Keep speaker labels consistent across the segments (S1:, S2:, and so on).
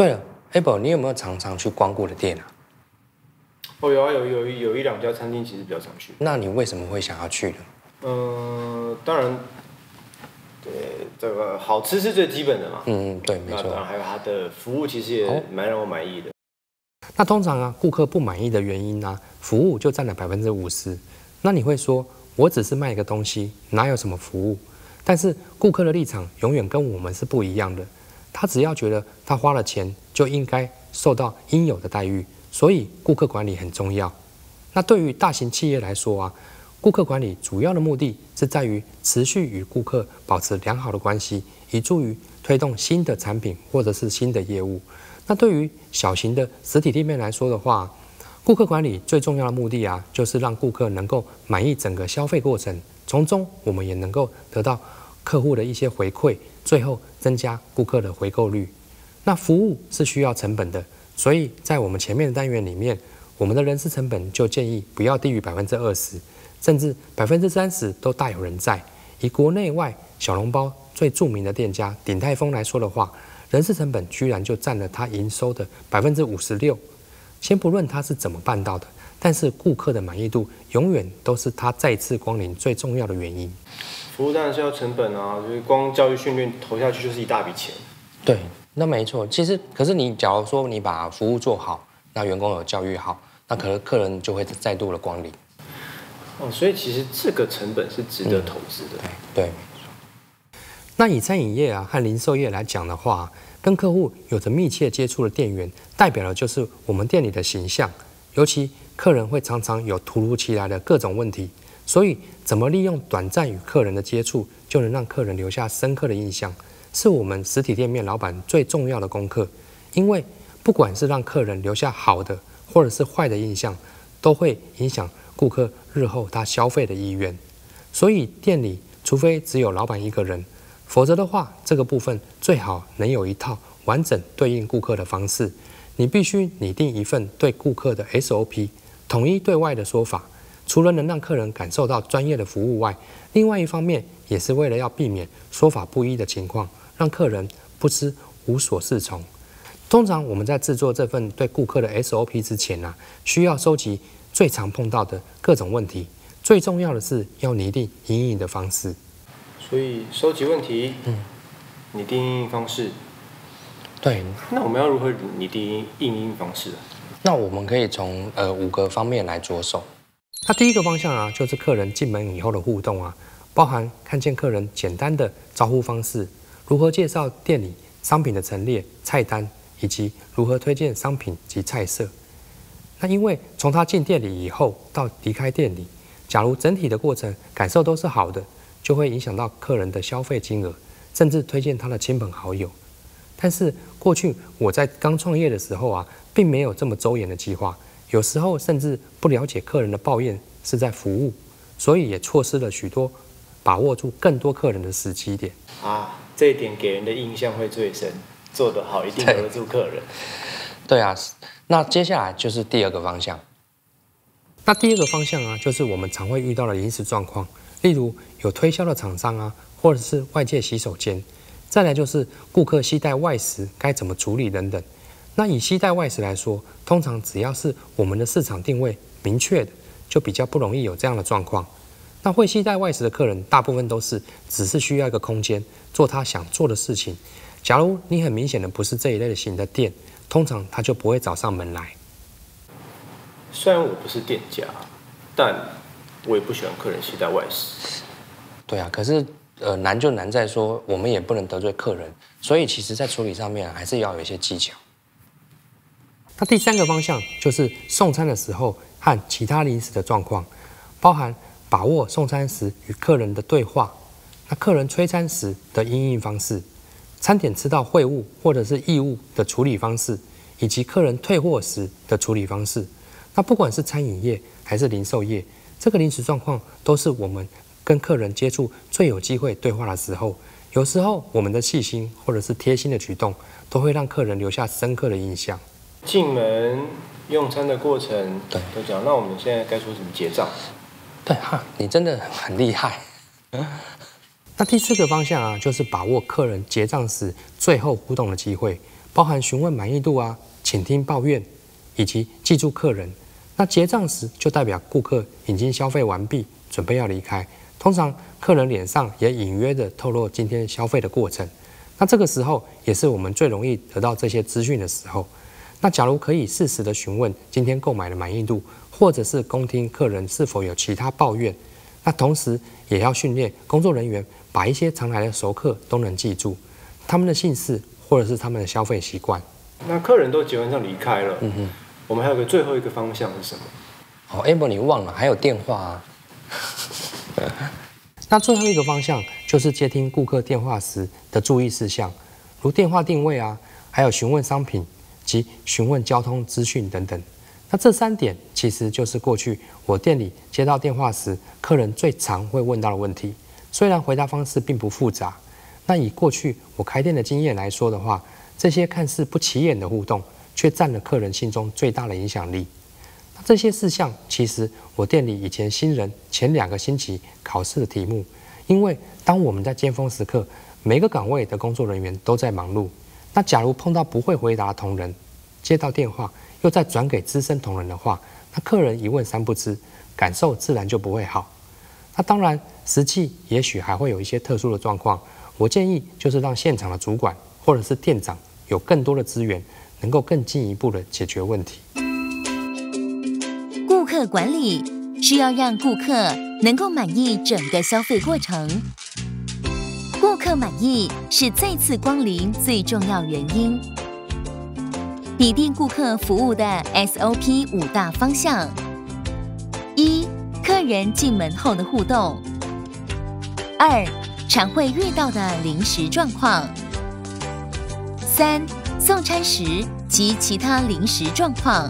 S1: 对了，Apple，你有没有常常去光顾的店啊？哦，有啊，有有有一两家餐厅，其实比较常去。那你为什么会想要去呢？嗯，当然，对，这个好吃是最基本的嘛。嗯嗯，对，没错。当然还有它的服务，其实也蛮让我满意的。那通常啊，顾客不满意的原因啊，服务就占了百分之五十。那你会说，我只是卖一个东西，哪有什么服务？但是顾客的立场永远跟我们是不一样的。他只要觉得他花了钱，就应该受到应有的待遇，所以顾客管理很重要。那对于大型企业来说啊，顾客管理主要的目的是在于持续与顾客保持良好的关系，以助于推动新的产品或者是新的业务。那对于小型的实体店面来说的话，顾客管理最重要的目的啊，就是让顾客能够满意整个消费过程，从中我们也能够得到客户的一些回馈。最后增加顾客的回购率，那服务是需要成本的，所以在我们前面的单元里面，我们的人事成本就建议不要低于百分之二十，甚至百分之三十都大有人在。以国内外小笼包最著名的店家鼎泰丰来说的话，人事成本居然就占了他营收的百分之五十六，先不论他是怎么办到的。但是顾客的满意度永远都是他再次光临最重要的原因。服务当然是要成本啊，就是光教育训练投下去就是一大笔钱。对，那没错。其实，可是你假如说你把服务做好，那员工有教育好，那可能客人就会再度的光临。哦，所以其实这个成本是值得投资的。对对。那以餐饮业啊和零售业来讲的话，跟客户有着密切接触的店员，代表的就是我们店里的形象。尤其客人会常常有突如其来的各种问题，所以怎么利用短暂与客人的接触，就能让客人留下深刻的印象，是我们实体店面老板最重要的功课。因为不管是让客人留下好的，或者是坏的印象，都会影响顾客日后他消费的意愿。所以店里除非只有老板一个人，否则的话，这个部分最好能有一套完整对应顾客的方式。你必须拟定一份对顾客的 SOP，统一对外的说法。除了能让客人感受到专业的服务外，另外一方面也是为了要避免说法不一的情况，让客人不知无所适从。通常我们在制作这份对顾客的 SOP 之前呢，需要收集最常碰到的各种问题。最重要的是要拟定隐隐的方式。所以，收集问题，嗯，拟定方式。对，那我们要如何拟定应应方式？那我们可以从呃五个方面来着手。那第一个方向啊，就是客人进门以后的互动啊，包含看见客人简单的招呼方式，如何介绍店里商品的陈列、菜单，以及如何推荐商品及菜色。那因为从他进店里以后到离开店里，假如整体的过程感受都是好的，就会影响到客人的消费金额，甚至推荐他的亲朋好友。但是过去我在刚创业的时候啊，并没有这么周延的计划，有时候甚至不了解客人的抱怨是在服务，所以也错失了许多把握住更多客人的时机点啊。这一点给人的印象会最深，做得好一定留住客人。对啊，那接下来就是第二个方向。那第二个方向啊，就是我们常会遇到的临时状况，例如有推销的厂商啊，或者是外界洗手间。再来就是顾客携带外食该怎么处理等等。那以携带外食来说，通常只要是我们的市场定位明确，的，就比较不容易有这样的状况。那会携带外食的客人大部分都是只是需要一个空间做他想做的事情。假如你很明显的不是这一类的型的店，通常他就不会找上门来。虽然我不是店家，但我也不喜欢客人携带外食。对啊，可是。呃，难就难在说，我们也不能得罪客人，所以其实，在处理上面还是要有一些技巧。那第三个方向就是送餐的时候和其他临时的状况，包含把握送餐时与客人的对话，那客人催餐时的应应方式，餐点吃到会物或者是异物的处理方式，以及客人退货时的处理方式。那不管是餐饮业还是零售业，这个临时状况都是我们。跟客人接触最有机会对话的时候，有时候我们的细心或者是贴心的举动，都会让客人留下深刻的印象。进门用餐的过程，对，都讲。那我们现在该说什么？结账。对哈，你真的很厉害。那第四个方向啊，就是把握客人结账时最后互动的机会，包含询问满意度啊，请听抱怨，以及记住客人。那结账时就代表顾客已经消费完毕，准备要离开。通常客人脸上也隐约的透露今天消费的过程，那这个时候也是我们最容易得到这些资讯的时候。那假如可以适时的询问今天购买的满意度，或者是恭听客人是否有其他抱怨，那同时也要训练工作人员把一些常来的熟客都能记住他们的姓氏或者是他们的消费习惯。那客人都基本上离开了，嗯哼，我们还有个最后一个方向是什么？哦，Amber，你忘了还有电话啊。那最后一个方向就是接听顾客电话时的注意事项，如电话定位啊，还有询问商品及询问交通资讯等等。那这三点其实就是过去我店里接到电话时，客人最常会问到的问题。虽然回答方式并不复杂，那以过去我开店的经验来说的话，这些看似不起眼的互动，却占了客人心中最大的影响力。这些事项其实我店里以前新人前两个星期考试的题目，因为当我们在尖峰时刻，每个岗位的工作人员都在忙碌。那假如碰到不会回答的同仁，接到电话又再转给资深同仁的话，那客人一问三不知，感受自然就不会好。那当然，实际也许还会有一些特殊的状况。我建议就是让现场的主管或者是店长有更多的资源，能够更进一步的解决问题。客管理是要让顾客能够满意整个消费过程。顾客满意是再次光临最重要原因。拟定顾客服务的 SOP 五大方向：一、客人进门后的互动；二、常会遇到的临时状况；三、送餐时及其他临时状况。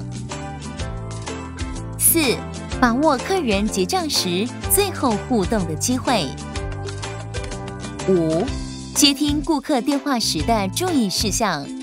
S1: 四、把握客人结账时最后互动的机会。五、接听顾客电话时的注意事项。